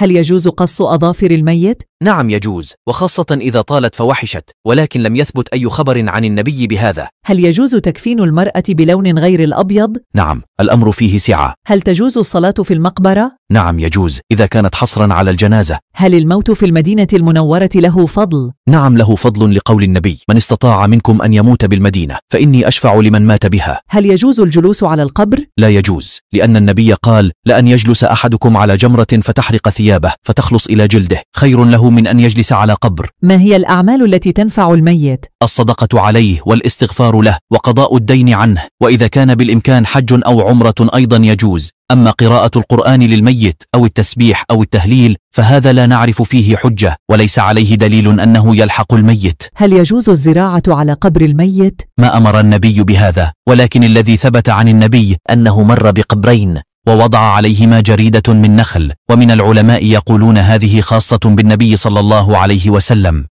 هل يجوز قص أظافر الميت؟ نعم يجوز وخاصة إذا طالت فوحشت ولكن لم يثبت أي خبر عن النبي بهذا هل يجوز تكفين المرأة بلون غير الأبيض؟ نعم الأمر فيه سعة هل تجوز الصلاة في المقبرة؟ نعم يجوز إذا كانت حصرا على الجنازة هل الموت في المدينة المنورة له فضل؟ نعم له فضل لقول النبي من استطاع منكم أن يموت بالمدينة فإني أشفع لمن مات بها هل يجوز الجلوس على القبر؟ لا يجوز لأن النبي قال لأن يجلس أحدكم على جمرة فتحرق ثيابه فتخلص إلى جلده خير له من أن يجلس على قبر ما هي الأعمال التي تنفع الميت؟ الصدقة عليه والاستغفار له وقضاء الدين عنه وإذا كان بالإمكان حج أو عمرة أيضا يجوز أما قراءة القرآن للميت أو التسبيح أو التهليل فهذا لا نعرف فيه حجة وليس عليه دليل أنه يلحق الميت هل يجوز الزراعة على قبر الميت؟ ما أمر النبي بهذا ولكن الذي ثبت عن النبي أنه مر بقبرين ووضع عليهما جريدة من نخل ومن العلماء يقولون هذه خاصة بالنبي صلى الله عليه وسلم